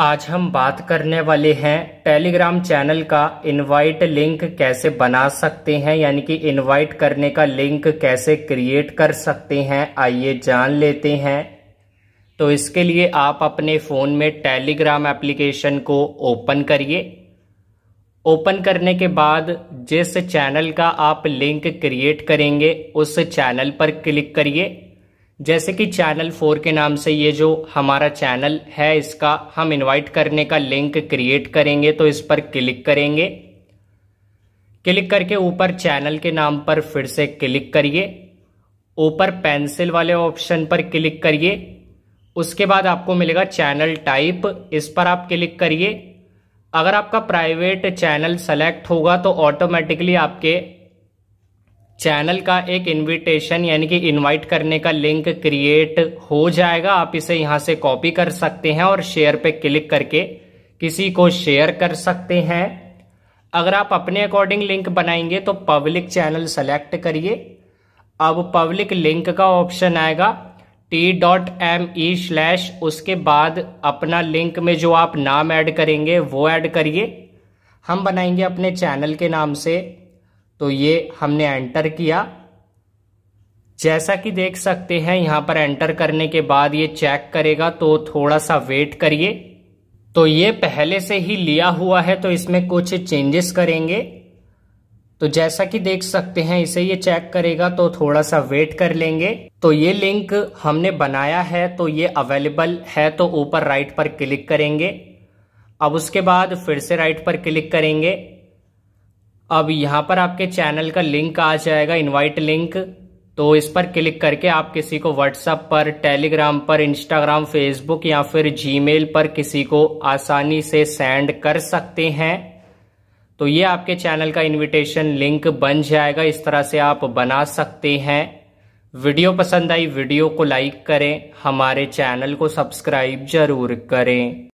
आज हम बात करने वाले हैं टेलीग्राम चैनल का इनवाइट लिंक कैसे बना सकते हैं यानी कि इनवाइट करने का लिंक कैसे क्रिएट कर सकते हैं आइए जान लेते हैं तो इसके लिए आप अपने फ़ोन में टेलीग्राम एप्लीकेशन को ओपन करिए ओपन करने के बाद जिस चैनल का आप लिंक क्रिएट करेंगे उस चैनल पर क्लिक करिए जैसे कि चैनल फोर के नाम से ये जो हमारा चैनल है इसका हम इनवाइट करने का लिंक क्रिएट करेंगे तो इस पर क्लिक करेंगे क्लिक करके ऊपर चैनल के नाम पर फिर से क्लिक करिए ऊपर पेंसिल वाले ऑप्शन पर क्लिक करिए उसके बाद आपको मिलेगा चैनल टाइप इस पर आप क्लिक करिए अगर आपका प्राइवेट चैनल सेलेक्ट होगा तो ऑटोमेटिकली आपके चैनल का एक इनविटेशन यानी कि इनवाइट करने का लिंक क्रिएट हो जाएगा आप इसे यहाँ से कॉपी कर सकते हैं और शेयर पे क्लिक करके किसी को शेयर कर सकते हैं अगर आप अपने अकॉर्डिंग लिंक बनाएंगे तो पब्लिक चैनल सेलेक्ट करिए अब पब्लिक लिंक का ऑप्शन आएगा T dot M E slash उसके बाद अपना लिंक में जो आप नाम ऐड करेंगे वो ऐड करिए हम बनाएंगे अपने चैनल के नाम से तो ये हमने एंटर किया जैसा कि देख सकते हैं यहां पर एंटर करने के बाद ये चेक करेगा तो थोड़ा सा वेट करिए तो ये पहले से ही लिया हुआ है तो इसमें कुछ चेंजेस करेंगे तो जैसा कि देख सकते हैं इसे ये चेक करेगा तो थोड़ा सा वेट कर लेंगे तो ये लिंक हमने बनाया है तो ये अवेलेबल है तो ऊपर राइट पर क्लिक करेंगे अब उसके बाद फिर से राइट पर क्लिक करेंगे अब यहाँ पर आपके चैनल का लिंक आ जाएगा इनवाइट लिंक तो इस पर क्लिक करके आप किसी को व्हाट्सएप पर टेलीग्राम पर इंस्टाग्राम फेसबुक या फिर जीमेल पर किसी को आसानी से सेंड कर सकते हैं तो ये आपके चैनल का इनविटेशन लिंक बन जाएगा इस तरह से आप बना सकते हैं वीडियो पसंद आई वीडियो को लाइक करें हमारे चैनल को सब्सक्राइब जरूर करें